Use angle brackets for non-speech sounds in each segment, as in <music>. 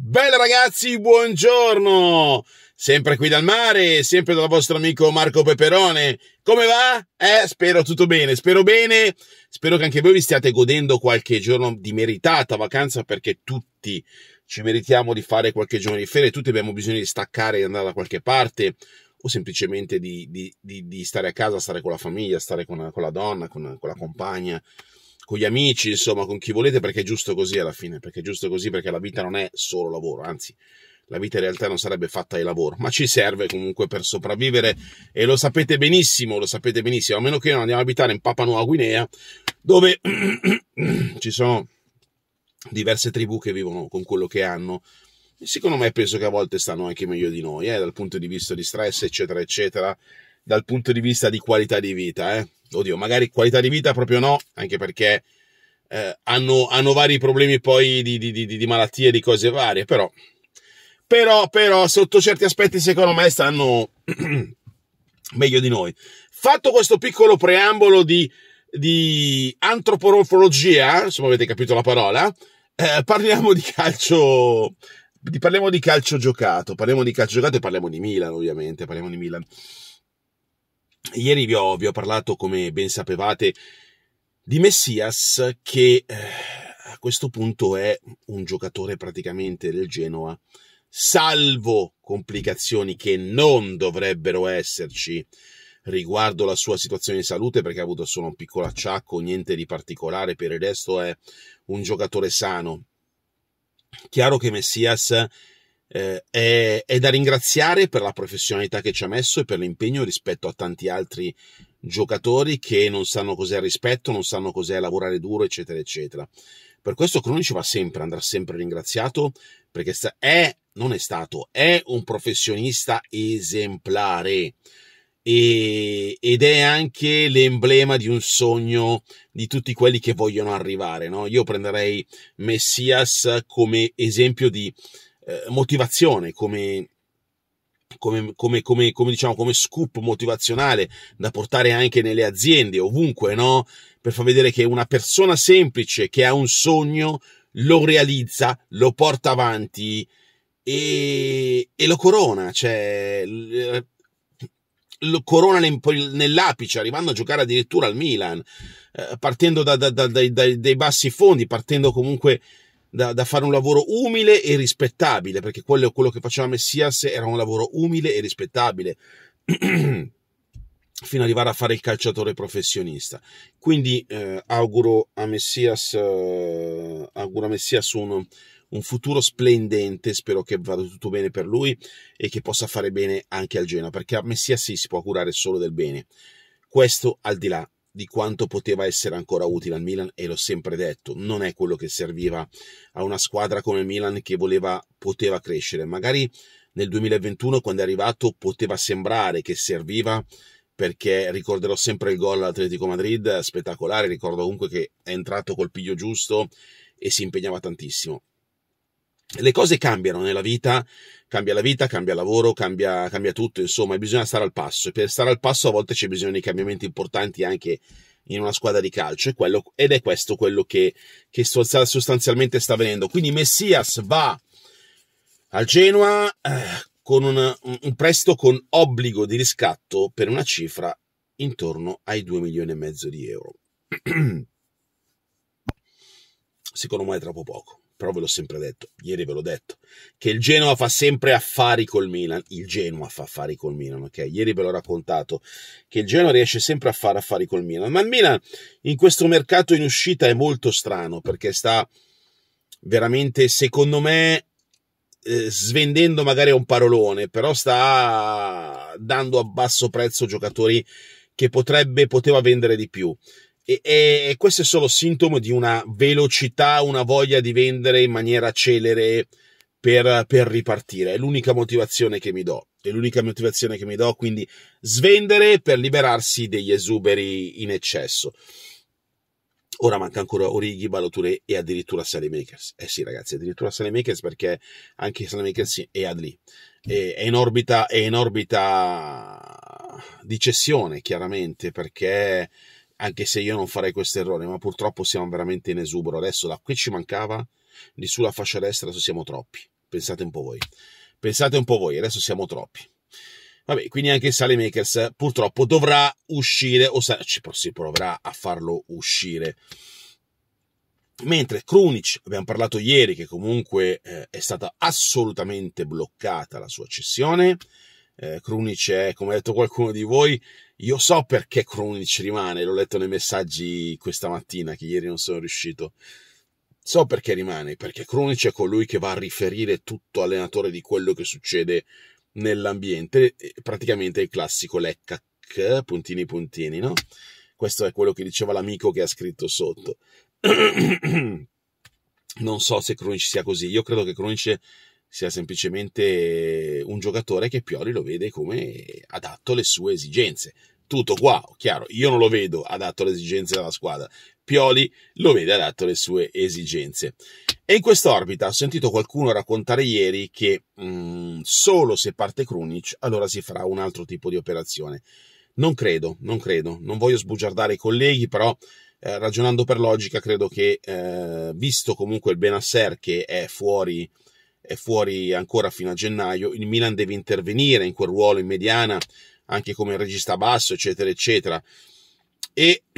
Bella ragazzi, buongiorno! Sempre qui dal mare, sempre dal vostro amico Marco Peperone. Come va? Eh, spero tutto bene, spero bene. Spero che anche voi vi stiate godendo qualche giorno di meritata vacanza perché tutti ci meritiamo di fare qualche giorno di ferie, tutti abbiamo bisogno di staccare e andare da qualche parte o semplicemente di, di, di, di, stare a casa, stare con la famiglia, stare con la, con la donna, con, con la compagna con gli amici, insomma, con chi volete, perché è giusto così alla fine, perché è giusto così, perché la vita non è solo lavoro, anzi, la vita in realtà non sarebbe fatta di lavoro, ma ci serve comunque per sopravvivere e lo sapete benissimo, lo sapete benissimo, a meno che non andiamo a abitare in Papua Nuova Guinea, dove <clears throat> ci sono diverse tribù che vivono con quello che hanno. E secondo me penso che a volte stanno anche meglio di noi, eh, dal punto di vista di stress, eccetera, eccetera dal punto di vista di qualità di vita. Eh. Oddio, magari qualità di vita proprio no, anche perché eh, hanno, hanno, vari problemi poi di, di, di, di malattie, di cose varie, però, però, però sotto certi aspetti secondo me stanno <clears throat> meglio di noi. Fatto questo piccolo preambolo di, di antropomorfologia, insomma avete capito la parola, eh, parliamo di calcio parliamo di calcio giocato, parliamo di calcio giocato e parliamo di Milan ovviamente, parliamo di Milan. Ieri vi ho, vi ho, parlato, come ben sapevate, di Messias che eh, a questo punto è un giocatore praticamente del Genoa, salvo complicazioni che non dovrebbero esserci riguardo la sua situazione di salute perché ha avuto solo un piccolo acciacco, niente di particolare, per il resto è un giocatore sano. Chiaro che Messias eh, è, è, da ringraziare per la professionalità che ci ha messo e per l'impegno rispetto a tanti altri giocatori che non sanno cos'è il rispetto, non sanno cos'è lavorare duro, eccetera, eccetera. Per questo Cronici va sempre, andrà sempre ringraziato perché è, non è stato, è un professionista esemplare e, ed è anche l'emblema di un sogno di tutti quelli che vogliono arrivare. No? Io prenderei Messias come esempio di eh, motivazione, come, come, come, come, come, diciamo, come scoop motivazionale da portare anche nelle aziende, ovunque, no? Per far vedere che una persona semplice che ha un sogno lo realizza, lo porta avanti e, e lo corona, cioè lo corona nell'apice, arrivando a giocare addirittura al Milan, eh, partendo da, da, da, dai, dai, dai bassi fondi, partendo comunque da, da, fare un lavoro umile e rispettabile, perché quello, quello che faceva Messias era un lavoro umile e rispettabile. <clears throat> fino ad arrivare a fare il calciatore professionista. Quindi eh, auguro a Messias, eh, auguro a Messias un, un, futuro splendente, spero che vada tutto bene per lui e che possa fare bene anche al Genoa, perché a Messias sì, si può curare solo del bene. Questo al di là di quanto poteva essere ancora utile al Milan e l'ho sempre detto, non è quello che serviva a una squadra come il Milan che voleva, poteva crescere. Magari nel 2021 quando è arrivato poteva sembrare che serviva perché ricorderò sempre il gol all'Atletico Madrid, spettacolare, ricordo comunque che è entrato col piglio giusto e si impegnava tantissimo le cose cambiano nella vita, cambia la vita, cambia il lavoro, cambia, cambia tutto, insomma, bisogna stare al passo. E per stare al passo a volte c'è bisogno di cambiamenti importanti anche in una squadra di calcio, quello, ed è questo quello che, che sostanzialmente sta avvenendo. Quindi Messias va al Genoa eh, con un, un prestito con obbligo di riscatto per una cifra intorno ai 2 milioni e mezzo di euro. <clears throat> Secondo me è troppo poco però ve l'ho sempre detto, ieri ve l'ho detto, che il Genoa fa sempre affari col Milan, il Genoa fa affari col Milan, ok? Ieri ve l'ho raccontato, che il Genoa riesce sempre a fare affari col Milan, ma il Milan in questo mercato in uscita è molto strano, perché sta veramente, secondo me, eh, svendendo magari un parolone, però sta dando a basso prezzo giocatori che potrebbe, poteva vendere di più. E, e, questo è solo sintomo di una velocità, una voglia di vendere in maniera celere per, per ripartire. È l'unica motivazione che mi do. È l'unica motivazione che mi do. Quindi svendere per liberarsi degli esuberi in eccesso. Ora manca ancora Origi, Baloture e addirittura Makers. Eh sì, ragazzi, addirittura Makers perché anche Makers è ad lì. è, in orbita, è in orbita di cessione, chiaramente, perché anche se io non farei questo errore, ma purtroppo siamo veramente in esubero. Adesso da qui ci mancava, di sulla fascia destra adesso siamo troppi. Pensate un po' voi. Pensate un po' voi, adesso siamo troppi. Vabbè, quindi anche il Sale Makers purtroppo dovrà uscire, o si proverà a farlo uscire. Mentre Krunic, abbiamo parlato ieri che comunque eh, è stata assolutamente bloccata la sua cessione, eh, Krunic è, come ha detto qualcuno di voi, io so perché Krunic rimane, l'ho letto nei messaggi questa mattina che ieri non sono riuscito. So perché rimane, perché Krunic è colui che va a riferire tutto allenatore di quello che succede nell'ambiente, eh, praticamente il classico leccac, puntini puntini, no? Questo è quello che diceva l'amico che ha scritto sotto. <clears throat> non so se Krunic sia così, io credo che Krunic sia semplicemente un giocatore che Pioli lo vede come adatto alle sue esigenze. Tutto qua, oh, chiaro, io non lo vedo adatto alle esigenze della squadra, Pioli lo vede adatto alle sue esigenze. E in quest'orbita ho sentito qualcuno raccontare ieri che mh, mm, solo se parte Krunic allora si farà un altro tipo di operazione. Non credo, non credo, non voglio sbugiardare i colleghi, però eh, ragionando per logica credo che, eh, visto comunque il Benasser che è fuori è fuori ancora fino a gennaio, il Milan deve intervenire in quel ruolo in mediana, anche come regista basso, eccetera, eccetera. E <clears throat>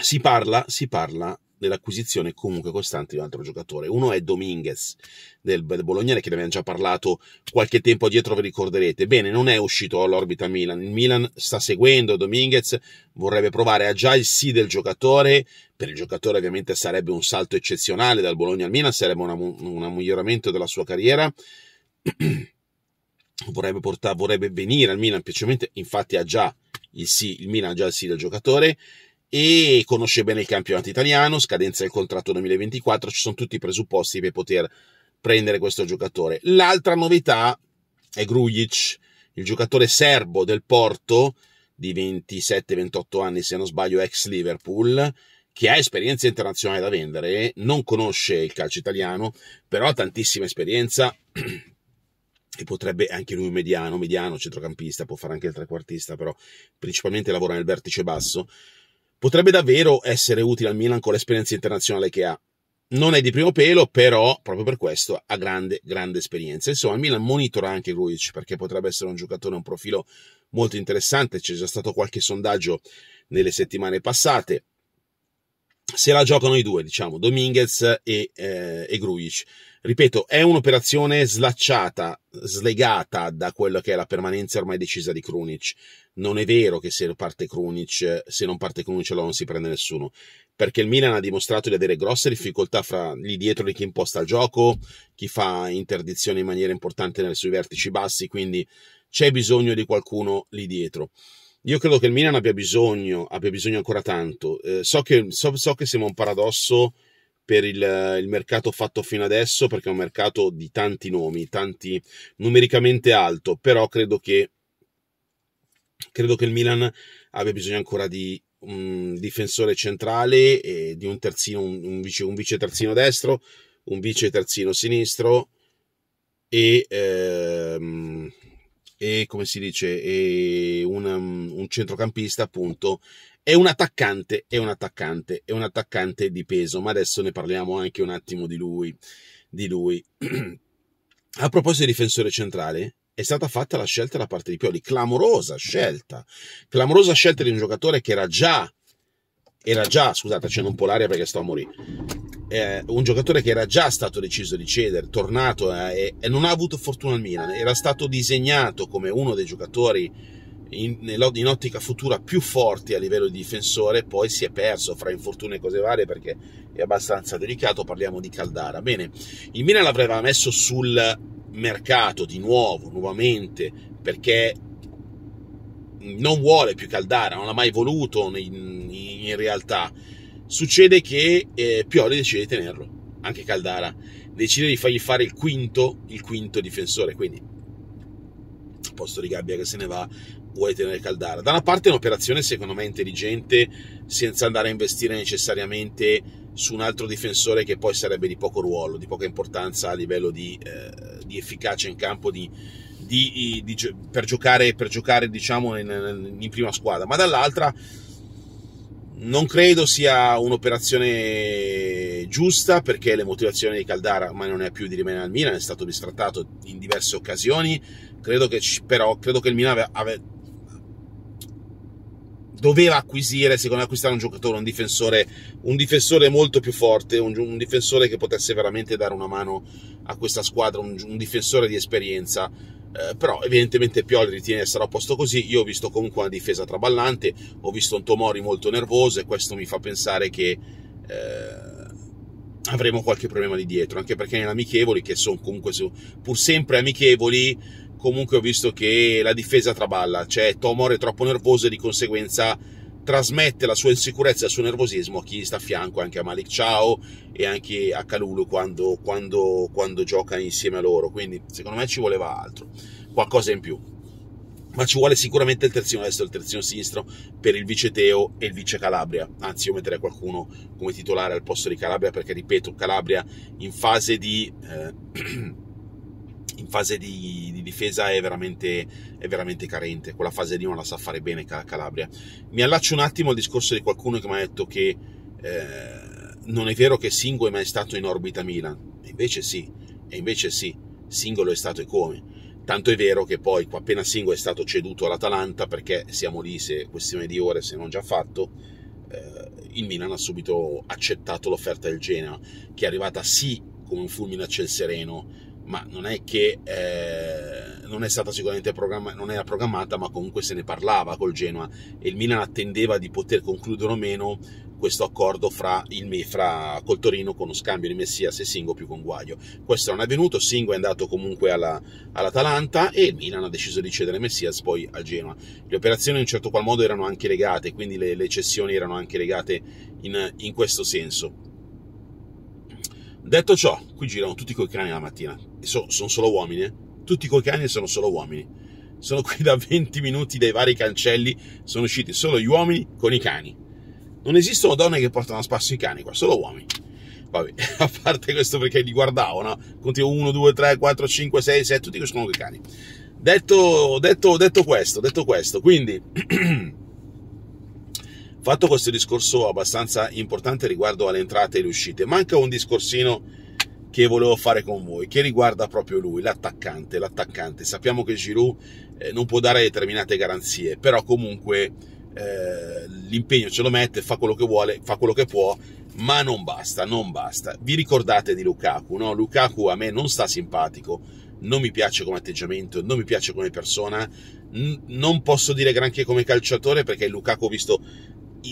si parla, si parla dell'acquisizione comunque costante di un altro giocatore. Uno è Dominguez del, del Bolognale, che ne abbiamo già parlato qualche tempo dietro, vi ricorderete. Bene, non è uscito all'orbita Milan. Il Milan sta seguendo Dominguez, vorrebbe provare, ha già il sì del giocatore. Per il giocatore ovviamente sarebbe un salto eccezionale dal Bologna al Milan, sarebbe un miglioramento della sua carriera. <clears throat> vorrebbe, portare, vorrebbe venire al Milan infatti ha già il sì, il Milan ha già il sì del giocatore e conosce bene il campionato italiano, scadenza del contratto 2024, ci sono tutti i presupposti per poter prendere questo giocatore. L'altra novità è Grujic, il giocatore serbo del Porto di 27-28 anni, se non sbaglio, ex Liverpool, che ha esperienza internazionale da vendere, non conosce il calcio italiano, però ha tantissima esperienza <clears throat> e potrebbe anche lui mediano, mediano centrocampista, può fare anche il trequartista, però principalmente lavora nel vertice basso potrebbe davvero essere utile al Milan con l'esperienza internazionale che ha. Non è di primo pelo, però proprio per questo ha grande, grande esperienza. Insomma, il Milan monitora anche Grujic perché potrebbe essere un giocatore, un profilo molto interessante. C'è già stato qualche sondaggio nelle settimane passate. Se la giocano i due, diciamo, Dominguez e, eh, e Grujic Ripeto, è un'operazione slacciata, slegata da quello che è la permanenza ormai decisa di Krunic. Non è vero che se parte Krunic, se non parte Krunic allora non si prende nessuno, perché il Milan ha dimostrato di avere grosse difficoltà fra lì dietro di chi imposta il gioco, chi fa interdizione in maniera importante sui vertici bassi, quindi c'è bisogno di qualcuno lì dietro. Io credo che il Milan abbia bisogno, abbia bisogno ancora tanto. Eh, so, che, so, so che sembra un paradosso per il, il, mercato fatto fino adesso, perché è un mercato di tanti nomi, tanti numericamente alto, però credo che, credo che il Milan abbia bisogno ancora di un difensore centrale e di un terzino, un, un, vice, un vice terzino destro, un vice terzino sinistro e ehm, e come si dice, e un, um, un centrocampista appunto è un attaccante, è un attaccante, è un attaccante di peso, ma adesso ne parliamo anche un attimo di lui, di lui. <clears throat> A proposito di difensore centrale, è stata fatta la scelta da parte di Pioli, clamorosa scelta, clamorosa scelta di un giocatore che era già, era già, scusate, c'è un po' l'aria perché sto a morire, eh, un giocatore che era già stato deciso di cedere, tornato eh, e non ha avuto fortuna al Milan, era stato disegnato come uno dei giocatori in, in, ottica futura più forti a livello di difensore, poi si è perso fra infortuni e cose varie perché è abbastanza delicato, parliamo di Caldara. Bene, il Milan l'avrebbe messo sul mercato di nuovo, nuovamente, perché non vuole più Caldara, non l'ha mai voluto in, in realtà Succede che eh, Pioli decide di tenerlo, anche Caldara decide di fargli fare il quinto, il quinto difensore, quindi a posto di Gabbia che se ne va, vuoi tenere Caldara. Da una parte è un'operazione secondo me intelligente, senza andare a investire necessariamente su un altro difensore che poi sarebbe di poco ruolo, di poca importanza a livello di, eh, di efficacia in campo di, di, per giocare, per giocare diciamo, in, in prima squadra, ma dall'altra non credo sia un'operazione giusta perché le motivazioni di Caldara ormai non è più di rimanere al Milan, è stato bistrattato in diverse occasioni, credo che, però credo che il Milan ave, ave, doveva acquisire, secondo me acquistare un giocatore, un difensore, un difensore molto più forte, un, un, difensore che potesse veramente dare una mano a questa squadra, un, un difensore di esperienza eh, però evidentemente Pioli ritiene di essere a posto così, io ho visto comunque una difesa traballante, ho visto un Tomori molto nervoso e questo mi fa pensare che eh, avremo qualche problema lì dietro, anche perché nelle amichevoli, che sono comunque su, pur sempre amichevoli, comunque ho visto che la difesa traballa, cioè Tomori è troppo nervoso e di conseguenza trasmette la sua insicurezza e il suo nervosismo a chi gli sta a fianco, anche a Malik Ciao e anche a Calulu quando, quando, quando gioca insieme a loro. Quindi, secondo me, ci voleva altro, qualcosa in più. Ma ci vuole sicuramente il terzino destro e il terzino sinistro per il vice Teo e il vice Calabria. Anzi, io metterei qualcuno come titolare al posto di Calabria perché, ripeto, Calabria in fase di. Eh, <clears throat> fase di, di difesa è veramente, è veramente, carente, quella fase lì non la sa fare bene Calabria. Mi allaccio un attimo al discorso di qualcuno che mi ha detto che eh, non è vero che Singo è mai stato in orbita Milan, e invece sì, e invece sì, Singo è stato e come. Tanto è vero che poi appena Singo è stato ceduto all'Atalanta, perché siamo lì se questione di ore, se non già fatto, eh, il Milan ha subito accettato l'offerta del Genoa, che è arrivata sì come un fulmine a ciel sereno, ma non è che eh, non è stata sicuramente programmata, non era programmata, ma comunque se ne parlava col Genoa e il Milan attendeva di poter concludere o meno questo accordo fra il, fra, col Torino con lo scambio di Messias e Singo più con Guaglio. Questo non è avvenuto, Singo è andato comunque alla, all'Atalanta e il Milan ha deciso di cedere Messias poi al Genoa. Le operazioni in un certo qual modo erano anche legate, quindi le, le cessioni erano anche legate in, in questo senso Detto ciò, qui girano tutti coi cani la mattina, e so, sono solo uomini, eh? tutti coi cani sono solo uomini. Sono qui da 20 minuti dai vari cancelli, sono usciti solo gli uomini con i cani. Non esistono donne che portano a spasso i cani qua, solo uomini. Vabbè, <laughs> a parte questo perché li guardavo, no? Continuo 1, 2, 3, 4, 5, 6, 7, tutti che sono coi cani. Detto, detto, detto questo, detto questo, quindi... <clears throat> Fatto questo discorso abbastanza importante riguardo alle entrate e le uscite, manca un discorsino che volevo fare con voi, che riguarda proprio lui, l'attaccante, l'attaccante. Sappiamo che Giroud eh, non può dare determinate garanzie, però comunque eh, l'impegno ce lo mette, fa quello che vuole, fa quello che può, ma non basta, non basta. Vi ricordate di Lukaku, no? Lukaku a me non sta simpatico, non mi piace come atteggiamento, non mi piace come persona, n- non posso dire granché come calciatore perché Lukaku ho visto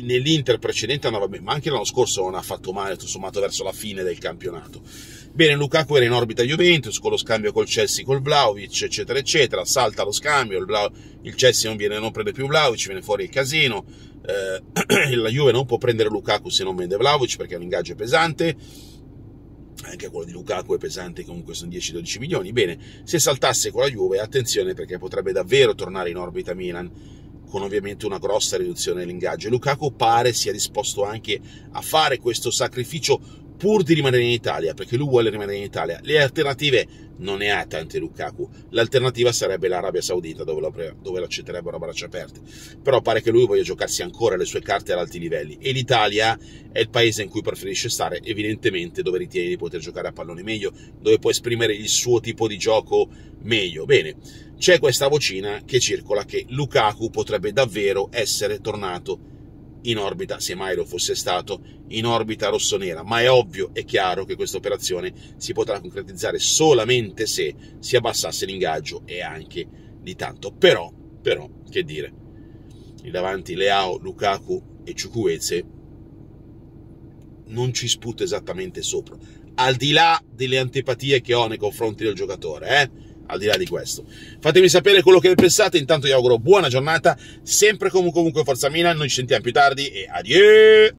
nell'Inter precedente andava bene, ma anche l'anno scorso non ha fatto male, tutto sommato, verso la fine del campionato. Bene, Lukaku era in orbita Juventus, con lo scambio col Chelsea, col Vlaovic, eccetera, eccetera, salta lo scambio, il, Blau, il Chelsea non, viene, non prende più Vlaovic, viene fuori il casino, eh, <clears throat> la Juve non può prendere Lukaku se non vende Vlaovic perché è un ingaggio pesante, anche quello di Lukaku è pesante, comunque sono 10-12 milioni. Bene, se saltasse con la Juve, attenzione perché potrebbe davvero tornare in orbita Milan con ovviamente una grossa riduzione dell'ingaggio. Lukaku pare sia disposto anche a fare questo sacrificio pur di rimanere in Italia, perché lui vuole rimanere in Italia. Le alternative non ne ha tante Lukaku. L'alternativa sarebbe l'Arabia Saudita, dove lo, dove lo accetterebbero a braccia aperte. Però pare che lui voglia giocarsi ancora le sue carte ad alti livelli. E l'Italia è il paese in cui preferisce stare, evidentemente dove ritiene di poter giocare a pallone meglio, dove può esprimere il suo tipo di gioco meglio. Bene, c'è questa vocina che circola che Lukaku potrebbe davvero essere tornato in orbita, se mai lo fosse stato, in orbita rossonera, ma è ovvio e chiaro che questa operazione si potrà concretizzare solamente se si abbassasse l'ingaggio e anche di tanto. Però, però, che dire, lì davanti Leao, Lukaku e Ciucueze non ci sputa esattamente sopra, al di là delle antipatie che ho nei confronti del giocatore, eh? al di là di questo. Fatemi sapere quello che ne pensate, intanto vi auguro buona giornata, sempre comunque, comunque Forza Milan, noi ci sentiamo più tardi e addio!